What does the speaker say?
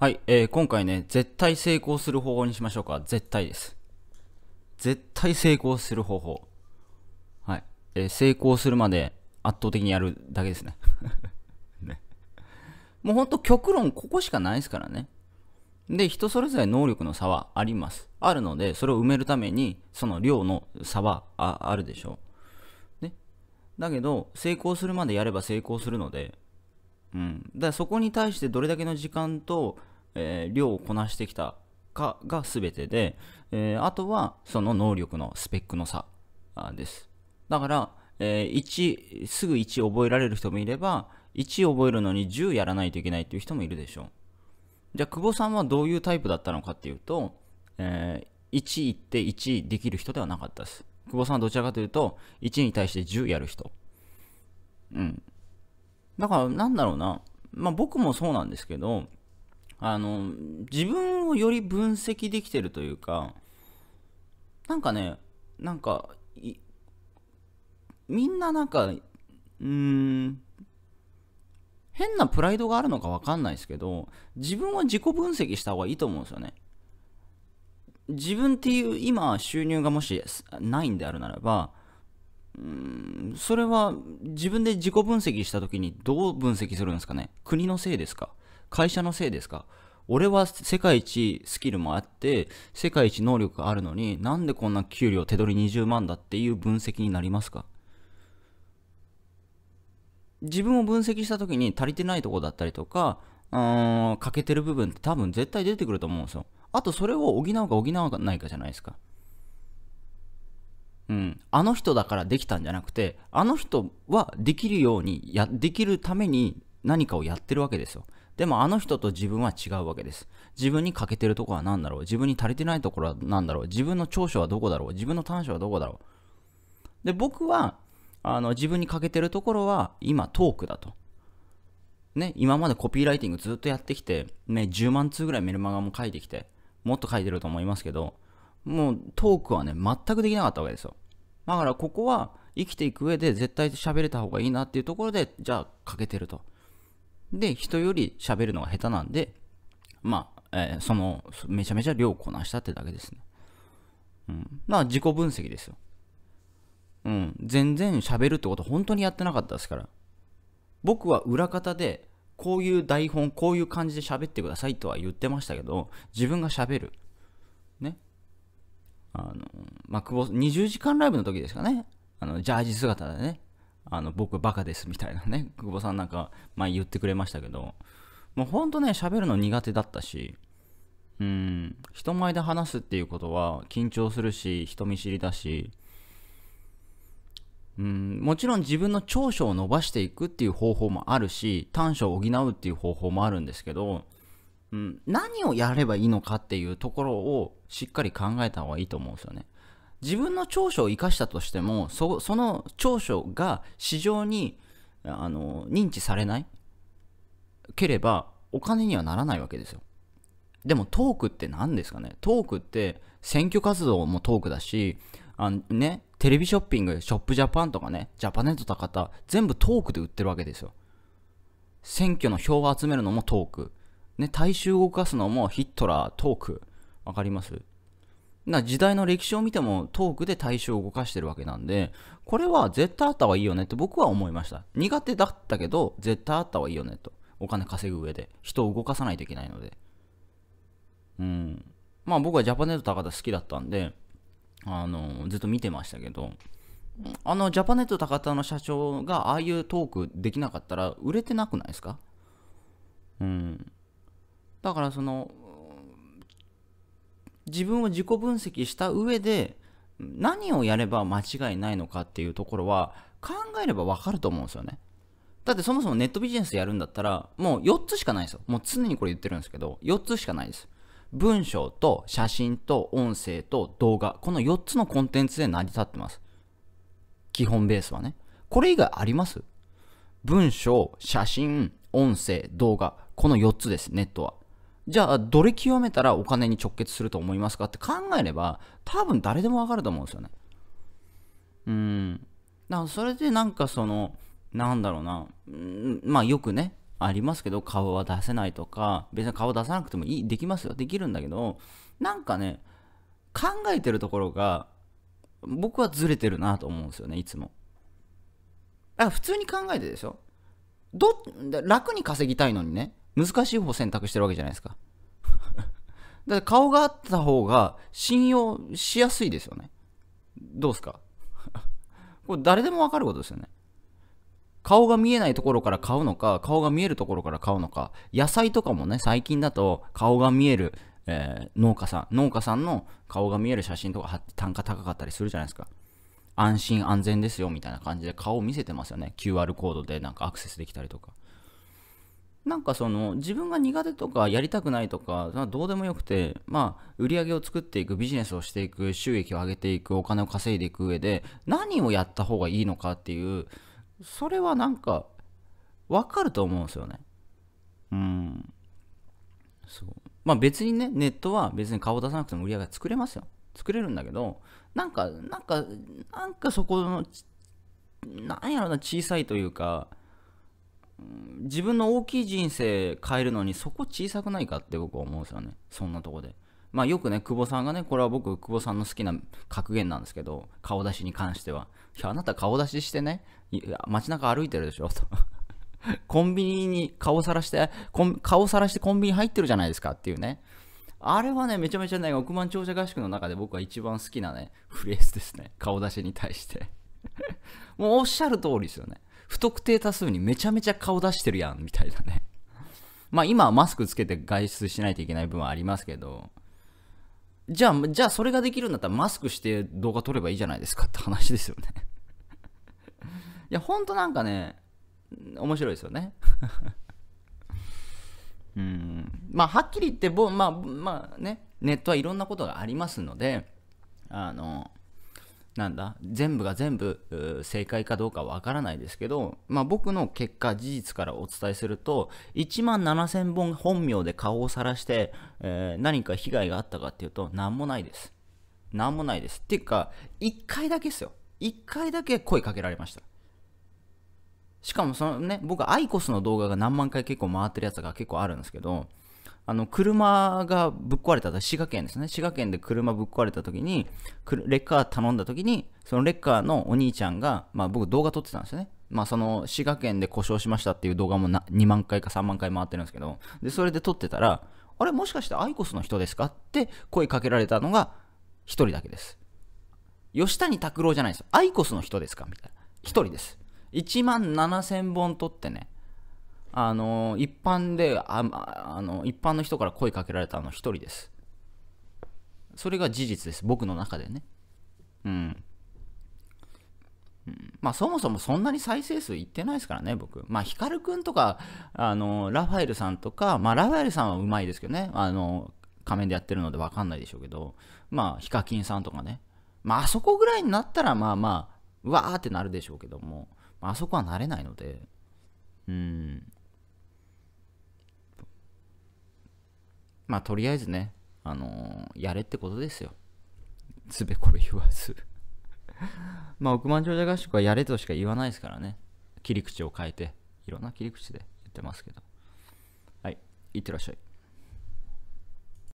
はい、えー、今回ね、絶対成功する方法にしましょうか。絶対です。絶対成功する方法。はい。えー、成功するまで圧倒的にやるだけですね。ねもうほんと極論ここしかないですからね。で、人それぞれ能力の差はあります。あるので、それを埋めるために、その量の差はあるでしょう。ね。だけど、成功するまでやれば成功するので、うん。だからそこに対してどれだけの時間とえー、量をこなしてきたかが全てで、えー、あとはその能力のスペックの差です。だから、えー、1、すぐ1覚えられる人もいれば、1覚えるのに10やらないといけないっていう人もいるでしょう。じゃあ、久保さんはどういうタイプだったのかっていうと、えー、1行って1できる人ではなかったです。久保さんはどちらかというと、1に対して10やる人。うん。だから、なんだろうな。まあ僕もそうなんですけど、あの、自分をより分析できてるというか、なんかね、なんか、みんななんか、うーん、変なプライドがあるのか分かんないですけど、自分は自己分析した方がいいと思うんですよね。自分っていう今収入がもしないんであるならば、うーんそれは自分で自己分析した時にどう分析するんですかね国のせいですか会社のせいですか俺は世界一スキルもあって、世界一能力があるのに、なんでこんな給料手取り20万だっていう分析になりますか自分を分析した時に足りてないとこだったりとか、うん、欠けてる部分って多分絶対出てくると思うんですよ。あとそれを補うか補わないかじゃないですか。うん、あの人だからできたんじゃなくて、あの人はできるようにや、できるために何かをやってるわけですよ。でもあの人と自分は違うわけです。自分に欠けてるとこは何だろう自分に足りてないところは何だろう自分の長所はどこだろう自分の短所はどこだろうで、僕は、あの、自分に欠けてるところは今トークだと。ね、今までコピーライティングずっとやってきて、ね、10万通ぐらいメルマガも書いてきて、もっと書いてると思いますけど、もうトークはね、全くできなかったわけですよ。だからここは生きていく上で絶対喋れた方がいいなっていうところで、じゃあ欠けてると。で、人より喋るのが下手なんで、まあ、えー、その、めちゃめちゃ量をこなしたってだけですね。うん。まあ、自己分析ですよ。うん。全然喋るってこと本当にやってなかったですから。僕は裏方で、こういう台本、こういう感じで喋ってくださいとは言ってましたけど、自分が喋る。ね。あの、まあ、久保、20時間ライブの時ですかね。あの、ジャージ姿でね。あの、僕バカですみたいなね、久保さんなんか前言ってくれましたけど、もうほんとね、喋るの苦手だったし、うん、人前で話すっていうことは緊張するし、人見知りだし、うん、もちろん自分の長所を伸ばしていくっていう方法もあるし、短所を補うっていう方法もあるんですけど、うん、何をやればいいのかっていうところをしっかり考えた方がいいと思うんですよね。自分の長所を生かしたとしてもその長所が市場にあの認知されないければお金にはならないわけですよでもトークって何ですかねトークって選挙活動もトークだしあのねテレビショッピングショップジャパンとかねジャパネット高田全部トークで売ってるわけですよ選挙の票を集めるのもトークね大衆を動かすのもヒットラートークわかりますな時代の歴史を見てもトークで対象を動かしてるわけなんで、これは絶対あった方がいいよねって僕は思いました。苦手だったけど、絶対あった方がいいよねと。お金稼ぐ上で。人を動かさないといけないので。うん。まあ僕はジャパネット高田好きだったんで、あの、ずっと見てましたけど、あの、ジャパネット高田の社長がああいうトークできなかったら売れてなくないですかうん。だからその、自分を自己分析した上で何をやれば間違いないのかっていうところは考えればわかると思うんですよね。だってそもそもネットビジネスやるんだったらもう4つしかないですよ。もう常にこれ言ってるんですけど4つしかないです。文章と写真と音声と動画この4つのコンテンツで成り立ってます。基本ベースはね。これ以外あります文章、写真、音声、動画この4つです、ネットは。じゃあどれ極めたらお金に直結すると思いますかって考えれば多分誰でもわかると思うんですよね。うん。だからそれでなんかそのなんだろうな、うん、まあよくねありますけど顔は出せないとか別に顔出さなくてもいいできますよできるんだけどなんかね考えてるところが僕はずれてるなと思うんですよねいつもだから普通に考えてでしょど楽に稼ぎたいのにね難しい方選択してるわけじゃないですか。だから顔があった方が信用しやすいですよね。どうすか これ誰でもわかることですよね。顔が見えないところから買うのか、顔が見えるところから買うのか、野菜とかもね、最近だと顔が見える、えー、農家さん、農家さんの顔が見える写真とか単価高かったりするじゃないですか。安心安全ですよみたいな感じで顔を見せてますよね。QR コードでなんかアクセスできたりとか。なんかその自分が苦手とかやりたくないとかどうでもよくて、まあ、売り上げを作っていくビジネスをしていく収益を上げていくお金を稼いでいく上で何をやった方がいいのかっていうそれはなんか分かると思うんですよね。うんそうまあ別にねネットは別に顔を出さなくても売り上げ作れますよ作れるんだけどなんかなんかなんかそこのなんやろな小さいというか自分の大きい人生変えるのにそこ小さくないかって僕は思うんですよねそんなとこでまあよくね久保さんがねこれは僕久保さんの好きな格言なんですけど顔出しに関してはいやあなた顔出ししてね街中歩いてるでしょと コンビニに顔さらして顔さらしてコンビニ入ってるじゃないですかっていうねあれはね、めちゃめちゃね、億万長者合宿の中で僕は一番好きなね、フレーズですね。顔出しに対してもうおっしゃる通りですよね。不特定多数にめちゃめちゃ顔出してるやん、みたいなね。まあ今はマスクつけて外出しないといけない分はありますけど、じゃあ、じゃあそれができるんだったらマスクして動画撮ればいいじゃないですかって話ですよね いや、ほんとなんかね、面白いですよね うん。まあ、はっきり言って、まあ、まあね、ネットはいろんなことがありますので、あの、なんだ全部が全部正解かどうかわからないですけど、まあ、僕の結果事実からお伝えすると1万7000本本名で顔を晒して、えー、何か被害があったかっていうと何もないです何もないですっていうか1回だけですよ1回だけ声かけられましたしかもそのね僕アイコスの動画が何万回結構回ってるやつが結構あるんですけどあの車がぶっ壊れたと滋賀県ですね滋賀県で車ぶっ壊れた時にレッカー頼んだ時にそのレッカーのお兄ちゃんが、まあ、僕動画撮ってたんですよねまあその滋賀県で故障しましたっていう動画も2万回か3万回回ってるんですけどでそれで撮ってたらあれもしかしてアイコスの人ですかって声かけられたのが1人だけです吉谷拓郎じゃないですアイコスの人ですかみたいな1人です1万7000本撮ってねあの一般でああの一般の人から声かけられたの1人ですそれが事実です僕の中でねうん、まあそもそもそんなに再生数いってないですからね僕まあヒカルくんとかあのラファエルさんとかまあラファエルさんはうまいですけどねあの仮面でやってるので分かんないでしょうけどまあヒカキンさんとかねまああそこぐらいになったらまあまあうわーってなるでしょうけども、まあそこはなれないのでうんまあとりあえずね、あのー、やれってことですよ。つべこべ言わず まあ億万長者合宿はやれとしか言わないですからね。切り口を変えて、いろんな切り口で言ってますけど。はい、いってらっしゃい。